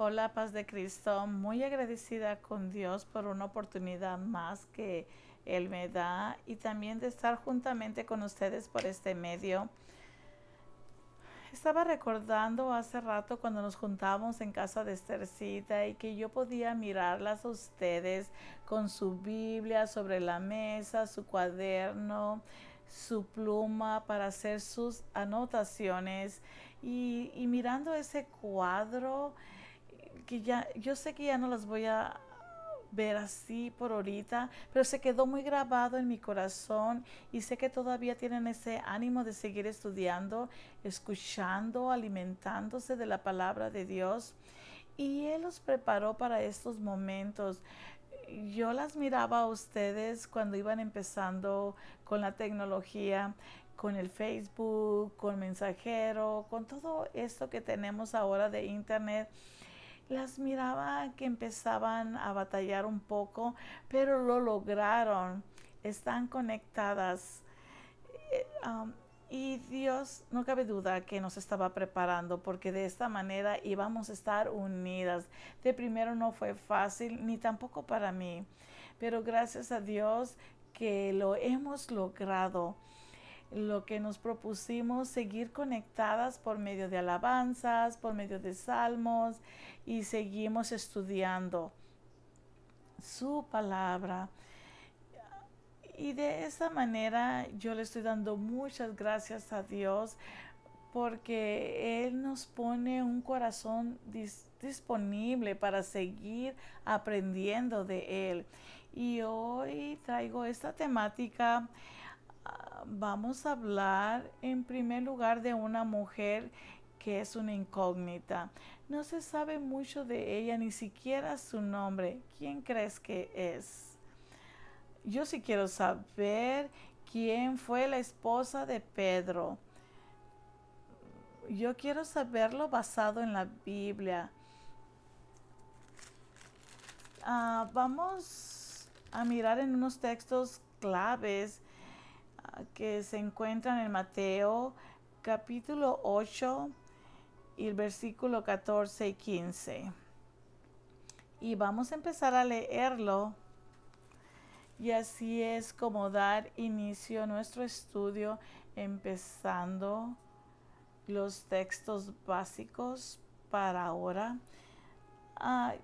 Hola, paz de Cristo. Muy agradecida con Dios por una oportunidad más que Él me da y también de estar juntamente con ustedes por este medio. Estaba recordando hace rato cuando nos juntábamos en casa de Estercita y que yo podía mirarlas a ustedes con su Biblia sobre la mesa, su cuaderno, su pluma para hacer sus anotaciones y, y mirando ese cuadro ya, yo sé que ya no las voy a ver así por ahorita, pero se quedó muy grabado en mi corazón y sé que todavía tienen ese ánimo de seguir estudiando, escuchando, alimentándose de la palabra de Dios. Y Él los preparó para estos momentos. Yo las miraba a ustedes cuando iban empezando con la tecnología, con el Facebook, con mensajero, con todo esto que tenemos ahora de Internet las miraba que empezaban a batallar un poco, pero lo lograron. Están conectadas. Eh, y Dios, no cabe duda que nos estaba preparando porque de esta manera íbamos a estar unidas. De primero no fue fácil, ni tampoco para mí, pero gracias a Dios que lo hemos logrado lo que nos propusimos, seguir conectadas por medio de alabanzas, por medio de salmos y seguimos estudiando su palabra. Y de esa manera yo le estoy dando muchas gracias a Dios porque Él nos pone un corazón disponible para seguir aprendiendo de Él. Y hoy traigo esta temática vamos a hablar en primer lugar de una mujer que es una incógnita. No se sabe mucho de ella, ni siquiera su nombre. ¿Quién crees que es? Yo sí quiero saber quién fue la esposa de Pedro. Yo quiero saberlo basado en la Biblia. Ah, vamos a mirar en unos textos claves que se encuentran en Mateo capítulo 8 y el versículo 14 y 15. Y vamos a empezar a leerlo. Y así es como dar inicio a nuestro estudio empezando los textos básicos para ahora. Ah,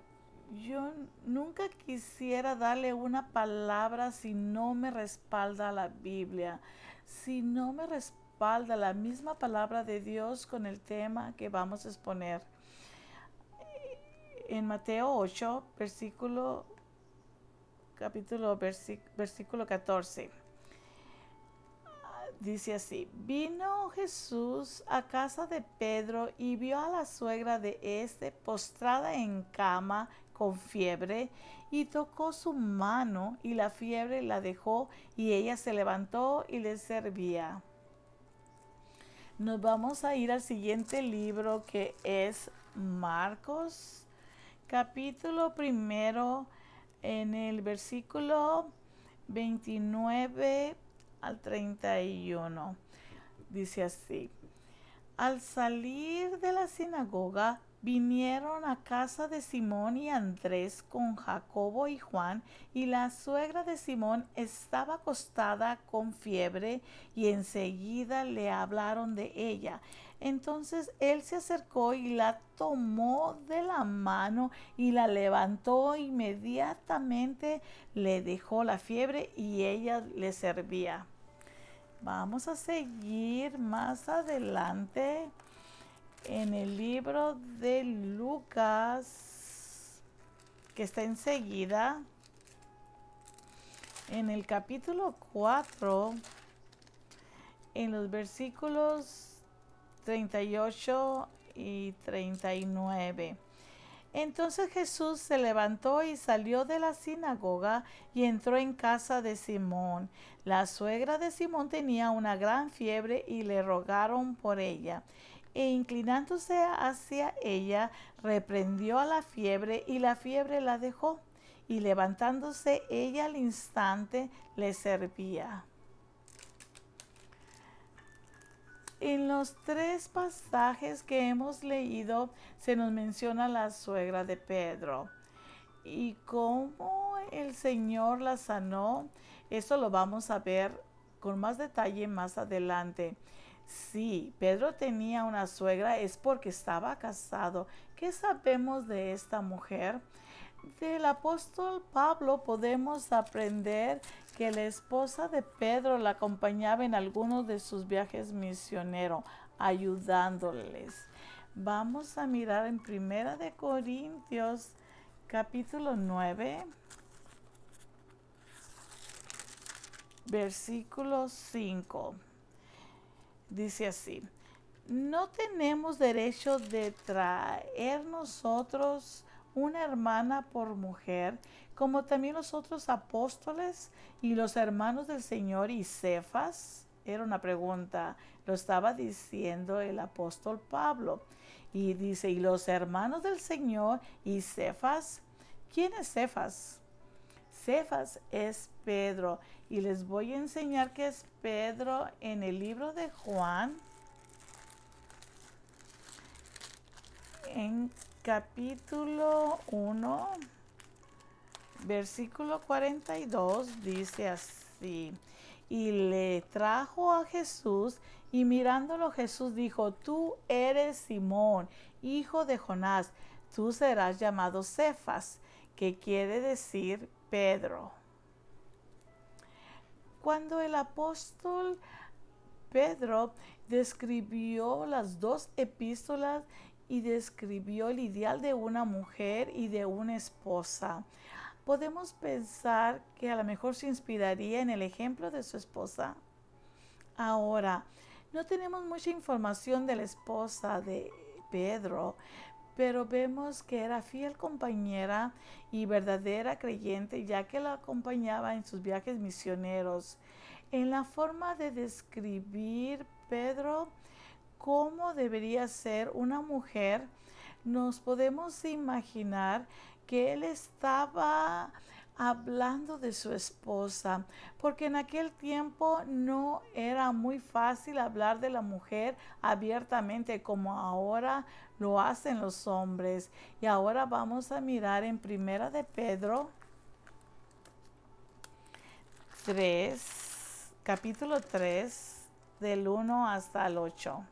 yo nunca quisiera darle una palabra si no me respalda la Biblia, si no me respalda la misma palabra de Dios con el tema que vamos a exponer. Eh, en Mateo 8, versículo, capítulo, versículo 14. Dice así, vino Jesús a casa de Pedro y vio a la suegra de éste postrada en cama con fiebre, y tocó su mano, y la fiebre la dejó, y ella se levantó y le servía. Nos vamos a ir al siguiente libro que es Marcos, capítulo primero, en el versículo 29 al 31. Dice así, al salir de la sinagoga, vinieron a casa de Simón y Andrés con Jacobo y Juan, y la suegra de Simón estaba acostada con fiebre, y enseguida le hablaron de ella. Entonces él se acercó y la tomó de la mano y la levantó e inmediatamente, le dejó la fiebre y ella le servía. Vamos a seguir más adelante en el libro de Lucas, que está enseguida, en el capítulo 4, en los versículos 38 y 39. Entonces Jesús se levantó y salió de la sinagoga y entró en casa de Simón. La suegra de Simón tenía una gran fiebre y le rogaron por ella e inclinándose hacia ella, reprendió a la fiebre y la fiebre la dejó, y levantándose ella al instante le servía. En los tres pasajes que hemos leído se nos menciona la suegra de Pedro y cómo el Señor la sanó. Eso lo vamos a ver con más detalle más adelante. Sí, Pedro tenía una suegra es porque estaba casado. ¿Qué sabemos de esta mujer? Del apóstol Pablo podemos aprender que la esposa de Pedro la acompañaba en algunos de sus viajes misioneros, ayudándoles. Vamos a mirar en Primera de Corintios capítulo 9 versículo 5. Dice así, no tenemos derecho de traer nosotros una hermana por mujer, como también los otros apóstoles y los hermanos del Señor y Cefas. Era una pregunta, lo estaba diciendo el apóstol Pablo. Y dice, y los hermanos del Señor y Cefas. ¿Quién es Cefas? Cefas es Pedro. Y les voy a enseñar que es Pedro en el libro de Juan. En capítulo 1, versículo 42 dice así. Y le trajo a Jesús y mirándolo Jesús dijo, tú eres Simón, hijo de Jonás, tú serás llamado Cefas, que quiere decir Pedro. Cuando el apóstol Pedro describió las dos epístolas y describió el ideal de una mujer y de una esposa. Podemos pensar que a lo mejor se inspiraría en el ejemplo de su esposa. Ahora, no tenemos mucha información de la esposa de Pedro, pero vemos que era fiel compañera y verdadera creyente ya que la acompañaba en sus viajes misioneros. En la forma de describir Pedro cómo debería ser una mujer, nos podemos imaginar que él estaba hablando de su esposa, porque en aquel tiempo no era muy fácil hablar de la mujer abiertamente como ahora lo hacen los hombres. Y ahora vamos a mirar en Primera de Pedro 3, capítulo 3, del 1 hasta el 8.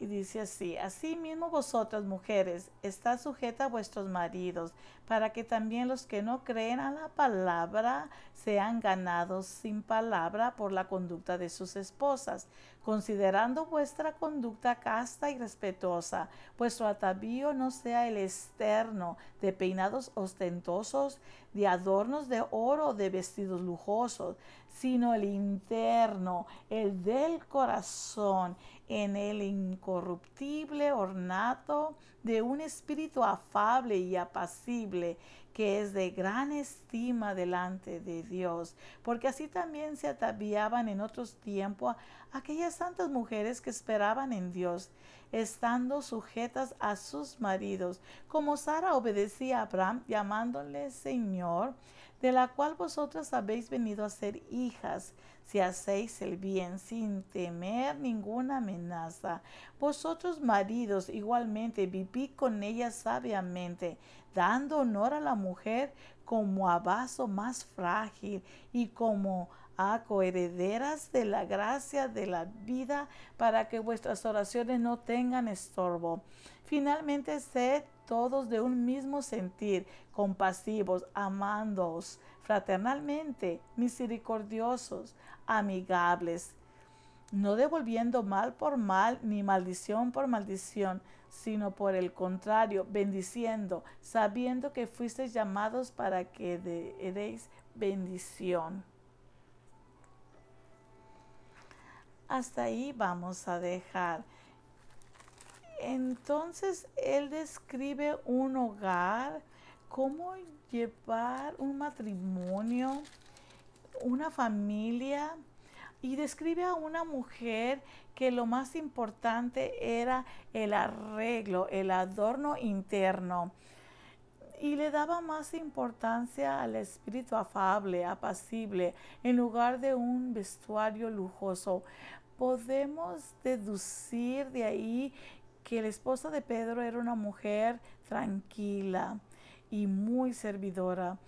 Y dice así, asimismo vosotras mujeres, está sujeta a vuestros maridos, para que también los que no creen a la palabra sean ganados sin palabra por la conducta de sus esposas, considerando vuestra conducta casta y respetuosa, vuestro atavío no sea el externo de peinados ostentosos, de adornos de oro, de vestidos lujosos, sino el interno, el del corazón, en el incorruptible ornato de un espíritu afable y apacible, que es de gran estima delante de Dios, porque así también se ataviaban en otros tiempos aquellas santas mujeres que esperaban en Dios, estando sujetas a sus maridos, como Sara obedecía a Abraham, llamándole Señor, de la cual vosotras habéis venido a ser hijas, si hacéis el bien sin temer ninguna amenaza. Vosotros maridos igualmente vivid con ella sabiamente, dando honor a la mujer como a vaso más frágil y como a coherederas de la gracia de la vida para que vuestras oraciones no tengan estorbo. Finalmente, sed todos de un mismo sentir, compasivos, amándoos fraternalmente, misericordiosos, amigables, no devolviendo mal por mal ni maldición por maldición, sino por el contrario, bendiciendo, sabiendo que fuisteis llamados para que de, bendición. Hasta ahí vamos a dejar. Entonces él describe un hogar, cómo llevar un matrimonio, una familia, y describe a una mujer que lo más importante era el arreglo, el adorno interno. Y le daba más importancia al espíritu afable, apacible, en lugar de un vestuario lujoso. Podemos deducir de ahí que la esposa de Pedro era una mujer tranquila y muy servidora.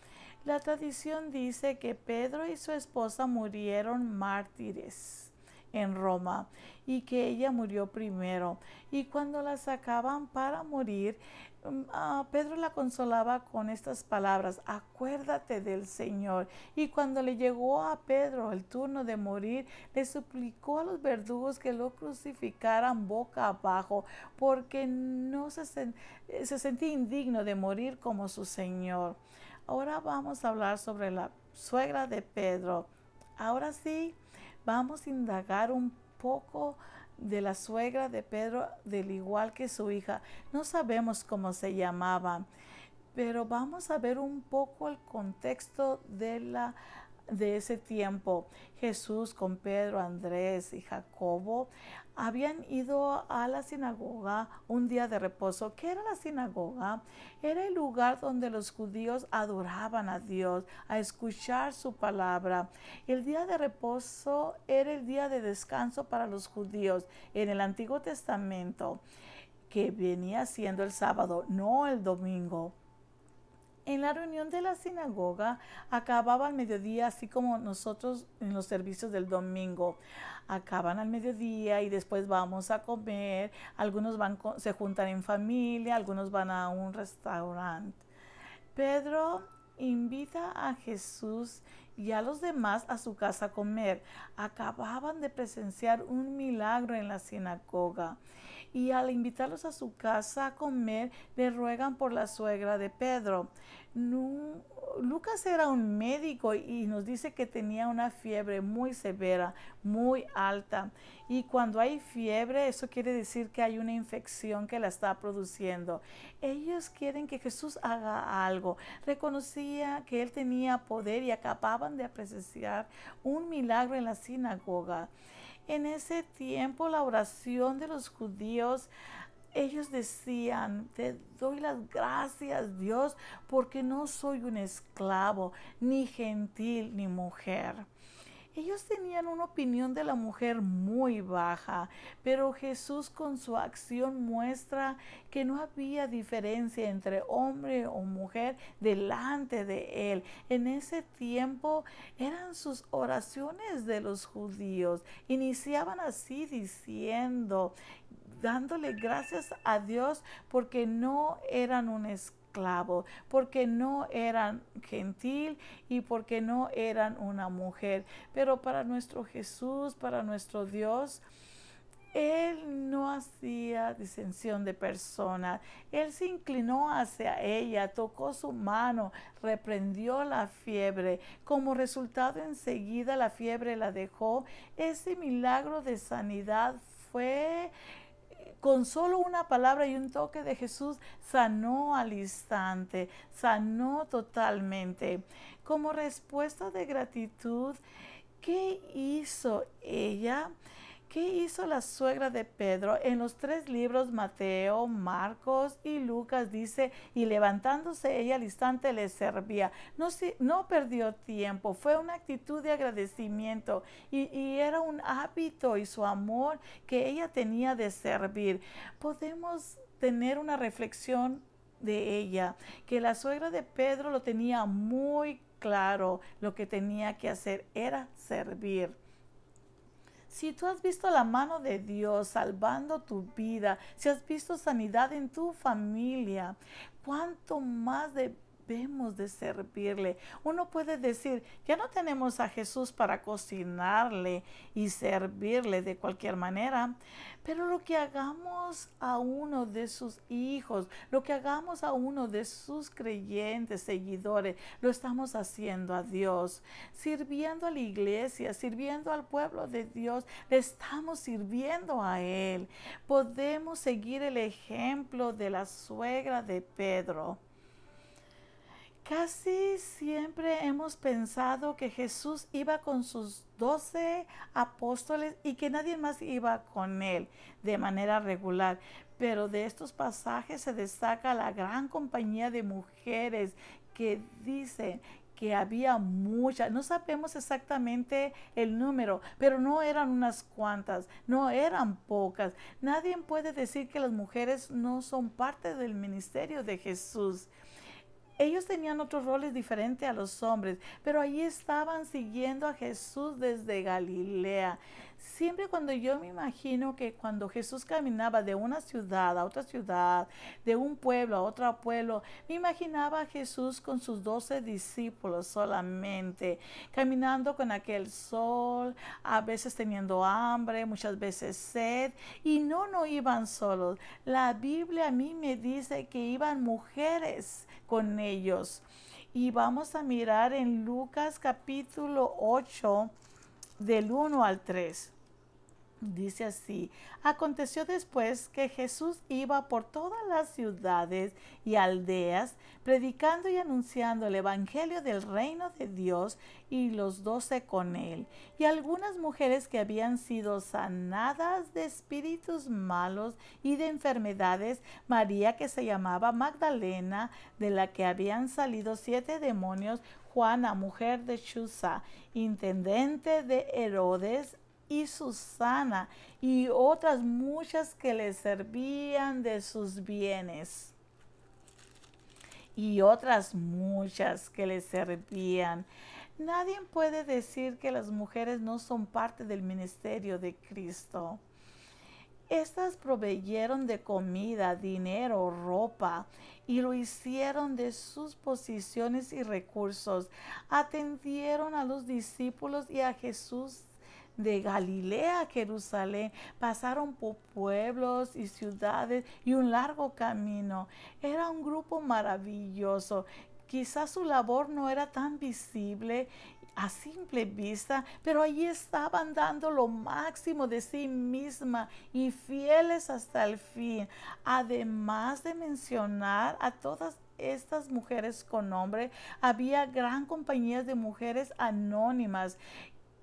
La tradición dice que Pedro y su esposa murieron mártires en Roma y que ella murió primero. Y cuando la sacaban para morir, mm, ah, Pedro la consolaba con estas palabras, acuérdate del Señor. Y cuando le llegó a Pedro el turno de morir, le suplicó a los verdugos que lo crucificaran boca abajo, porque no se, eh, se sentía indigno de morir como su Señor. Ahora vamos a hablar sobre la suegra de Pedro. Ahora sí, Vamos a indagar un poco de la suegra de Pedro, del igual que su hija. No sabemos cómo se llamaba, pero vamos a ver un poco el contexto de la de ese tiempo. Jesús con Pedro, Andrés y Jacobo habían ido a la sinagoga un día de reposo. ¿Qué era la sinagoga? Era el lugar donde los judíos adoraban a Dios, a escuchar su palabra. El día de reposo era el día de descanso para los judíos en el Antiguo Testamento, que venía siendo el sábado, no el domingo. En la reunión de la sinagoga acababa al mediodía, así como nosotros en los servicios del domingo. Acaban al mediodía y después vamos a comer. Algunos se juntan en familia, algunos van a un restaurante. Pedro invita a Jesús y a los demás a su casa a comer. Acababan de presenciar un milagro en la sinagoga y al invitarlos a su casa a comer, le ruegan por la suegra de Pedro. Lucas era un médico y nos dice que tenía una fiebre muy severa, muy alta. Y cuando hay fiebre, eso quiere decir que hay una infección que la está produciendo. Ellos quieren que Jesús haga algo. Reconocía que él tenía poder y acababan de presenciar un milagro en la sinagoga. En ese tiempo la oración de los judíos ellos decían, te doy las gracias Dios porque no soy un esclavo, ni gentil, ni mujer. Ellos tenían una opinión de la mujer muy baja, pero Jesús con su acción muestra que no había diferencia entre hombre o mujer delante de él. En ese tiempo eran sus oraciones de los judíos. Iniciaban así diciendo, dándole gracias a Dios porque no eran un clavo, porque no eran gentil y porque no eran una mujer. Pero para nuestro Jesús, para nuestro Dios, él no hacía disensión de personas. Él se inclinó hacia ella, tocó su mano, reprendió la fiebre. Como resultado, enseguida la fiebre la dejó. Ese milagro de sanidad fue con solo una palabra y un toque de Jesús sanó al instante, sanó totalmente. Como respuesta de gratitud, ¿qué hizo ella? ¿Qué hizo la suegra de Pedro? En los tres libros, Mateo, Marcos y Lucas dice, y levantándose ella al instante le servía. No, no perdió tiempo, fue una actitud de agradecimiento y, y era un hábito y su amor que ella tenía de servir. Podemos tener una reflexión de ella, que la suegra de Pedro lo tenía muy claro, lo que tenía que hacer era servir. Si tú has visto la mano de Dios salvando tu vida, si has visto sanidad en tu familia, ¿cuánto más de de servirle. Uno puede decir, ya no tenemos a Jesús para cocinarle y servirle de cualquier manera, pero lo que hagamos a uno de sus hijos, lo que hagamos a uno de sus creyentes, seguidores, lo estamos haciendo a Dios, sirviendo a la iglesia, sirviendo al pueblo de Dios, le estamos sirviendo a Él. Podemos seguir el ejemplo de la suegra de Pedro. Casi siempre hemos pensado que Jesús iba con sus doce apóstoles y que nadie más iba con él de manera regular. Pero de estos pasajes se destaca la gran compañía de mujeres que dicen que había muchas, no sabemos exactamente el número, pero no eran unas cuantas, no eran pocas. Nadie puede decir que las mujeres no son parte del ministerio de Jesús ellos tenían otros roles diferentes a los hombres, pero allí estaban siguiendo a Jesús desde Galilea siempre cuando yo me imagino que cuando Jesús caminaba de una ciudad a otra ciudad, de un pueblo a otro pueblo, me imaginaba a Jesús con sus doce discípulos solamente, caminando con aquel sol, a veces teniendo hambre, muchas veces sed, y no, no iban solos. La Biblia a mí me dice que iban mujeres con ellos. Y vamos a mirar en Lucas capítulo 8 del 1 al 3. Dice así, aconteció después que Jesús iba por todas las ciudades y aldeas, predicando y anunciando el Evangelio del reino de Dios y los doce con él, y algunas mujeres que habían sido sanadas de espíritus malos y de enfermedades, María que se llamaba Magdalena, de la que habían salido siete demonios, Juana, mujer de Chuza, intendente de Herodes, y Susana y otras muchas que le servían de sus bienes. Y otras muchas que le servían. Nadie puede decir que las mujeres no son parte del ministerio de Cristo. Estas proveyeron de comida, dinero, ropa y lo hicieron de sus posiciones y recursos. Atendieron a los discípulos y a Jesús de Galilea a Jerusalén, pasaron por pueblos y ciudades y un largo camino. Era un grupo maravilloso. Quizás su labor no era tan visible a simple vista, pero allí estaban dando lo máximo de sí misma y fieles hasta el fin. Además de mencionar a todas estas mujeres con nombre, había gran compañía de mujeres anónimas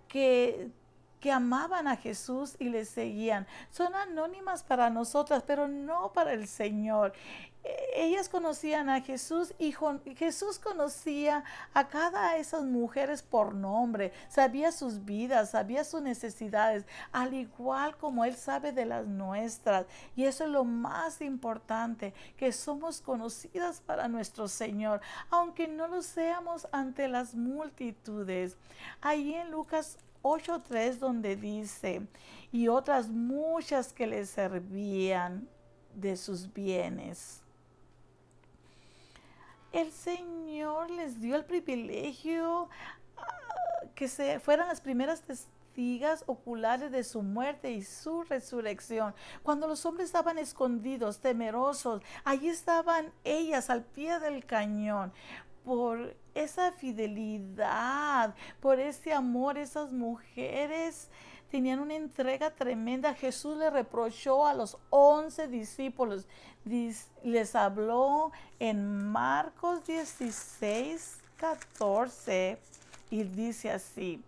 que que amaban a Jesús y le seguían. Son anónimas para nosotras, pero no para el Señor. E, ellas conocían a Jesús y Jesús conocía a cada esas mujeres por nombre, sabía sus vidas, sabía sus necesidades, al igual como Él sabe de las nuestras. Y eso es lo más importante, que somos conocidas para nuestro Señor, aunque no lo seamos ante las multitudes. Ahí en Lucas 8.3 donde dice, y otras muchas que le servían de sus bienes. El Señor les dio el privilegio ah, que se fueran las primeras testigas oculares de su muerte y su resurrección. Cuando los hombres estaban escondidos, temerosos, allí estaban ellas al pie del cañón. Por esa fidelidad, por ese amor. Esas mujeres tenían una entrega tremenda. Jesús le reprochó a los once discípulos. Les habló en Marcos 16, 14 y dice así.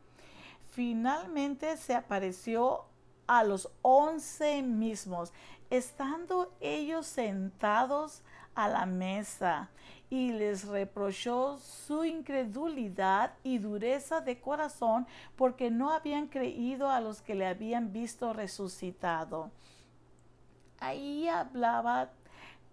Finalmente se apareció a los once mismos, estando ellos sentados a la mesa y les reprochó su incredulidad y dureza de corazón porque no habían creído a los que le habían visto resucitado. Ahí hablaba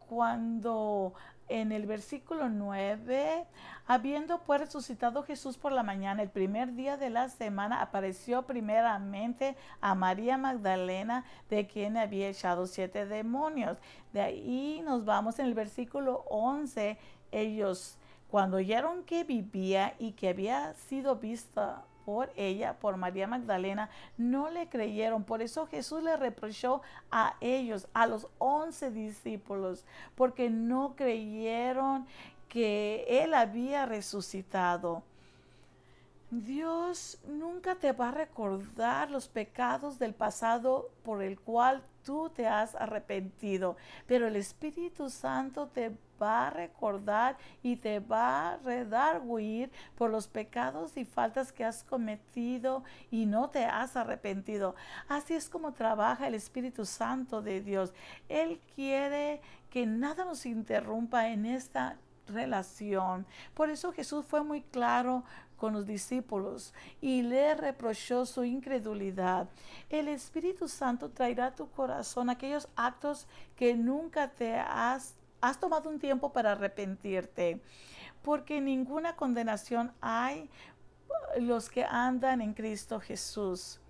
cuando en el versículo 9, habiendo pues resucitado Jesús por la mañana, el primer día de la semana apareció primeramente a María Magdalena, de quien había echado siete demonios. De ahí nos vamos en el versículo 11, ellos, cuando oyeron que vivía y que había sido vista por ella, por María Magdalena, no le creyeron. Por eso Jesús le reprochó a ellos, a los once discípulos, porque no creyeron que Él había resucitado. Dios nunca te va a recordar los pecados del pasado por el cual tú te has arrepentido, pero el Espíritu Santo te va a recordar y te va a redarguir por los pecados y faltas que has cometido y no te has arrepentido. Así es como trabaja el Espíritu Santo de Dios. Él quiere que nada nos interrumpa en esta relación. Por eso Jesús fue muy claro con los discípulos y le reprochó su incredulidad. El Espíritu Santo traerá a tu corazón aquellos actos que nunca te has has tomado un tiempo para arrepentirte, porque ninguna condenación hay los que andan en Cristo Jesús.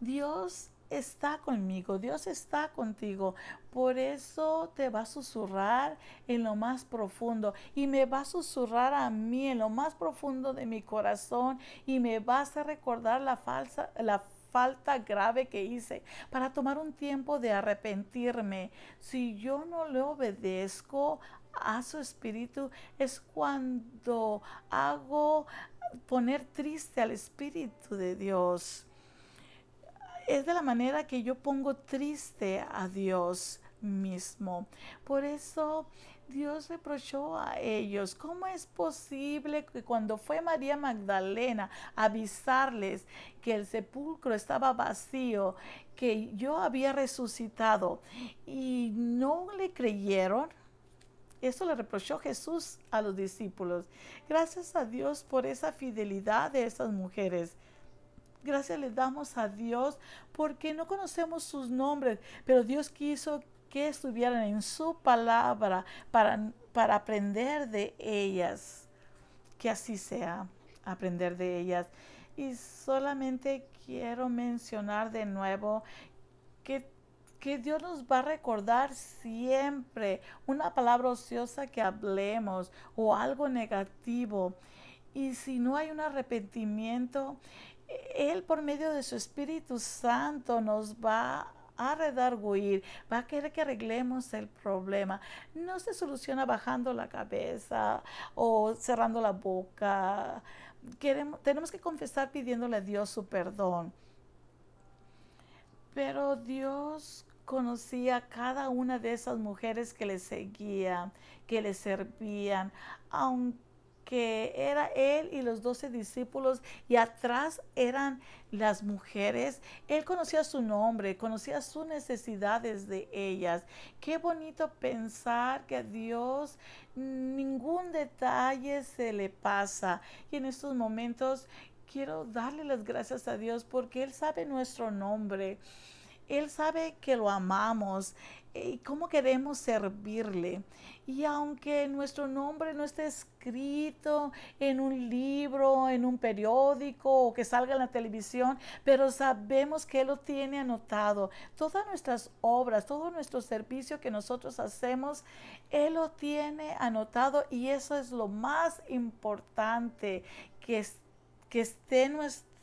Dios está conmigo, Dios está contigo. Por eso te va a susurrar en lo más profundo y me va a susurrar a mí en lo más profundo de mi corazón y me vas a recordar la falsa la falta grave que hice, para tomar un tiempo de arrepentirme. Si yo no le obedezco a su espíritu, es cuando hago poner triste al espíritu de Dios. Es de la manera que yo pongo triste a Dios mismo. Por eso Dios reprochó a ellos, ¿cómo es posible que cuando fue María Magdalena a avisarles que el sepulcro estaba vacío, que yo había resucitado y no le creyeron? Eso le reprochó Jesús a los discípulos. Gracias a Dios por esa fidelidad de esas mujeres. Gracias le damos a Dios porque no conocemos sus nombres, pero Dios quiso que que estuvieran en su palabra para, para aprender de ellas. Que así sea, aprender de ellas. Y solamente quiero mencionar de nuevo que, que, Dios nos va a recordar siempre una palabra ociosa que hablemos o algo negativo. Y si no hay un arrepentimiento, Él por medio de su Espíritu Santo nos va a a redarguir, va a querer que arreglemos el problema. No se soluciona bajando la cabeza o cerrando la boca. Queremos, tenemos que confesar pidiéndole a Dios su perdón. Pero Dios conocía a cada una de esas mujeres que le seguían, que le servían, que era él y los doce discípulos y atrás eran las mujeres. Él conocía su nombre, conocía sus necesidades de ellas. Qué bonito pensar que a Dios ningún detalle se le pasa. Y en estos momentos quiero darle las gracias a Dios porque Él sabe nuestro nombre. Él sabe que lo amamos eh, y cómo queremos servirle. Y aunque nuestro nombre no esté escrito en un libro, en un periódico o que salga en la televisión, pero sabemos que Él lo tiene anotado. Todas nuestras obras, todo nuestro servicio que nosotros hacemos, Él lo tiene anotado y eso es lo más importante, que, que esté nuestro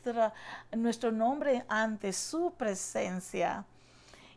nuestro nombre ante su presencia.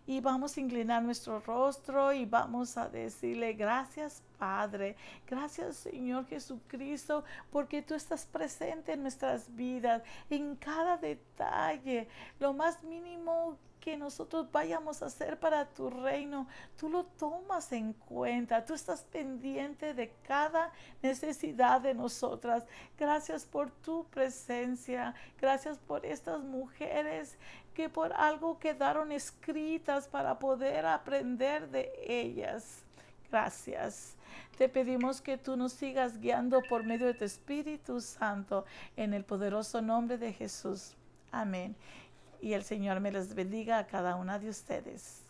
Y vamos a inclinar nuestro rostro y vamos a decirle gracias Padre. Gracias, Señor Jesucristo, porque tú estás presente en nuestras vidas, en cada detalle, lo más mínimo que nosotros vayamos a hacer para tu reino, tú lo tomas en cuenta, tú estás pendiente de cada necesidad de nosotras. Gracias por tu presencia, gracias por estas mujeres que por algo quedaron escritas para poder aprender de ellas. Gracias. Te pedimos que tú nos sigas guiando por medio de tu Espíritu Santo en el poderoso nombre de Jesús. Amén. Y el Señor me les bendiga a cada una de ustedes.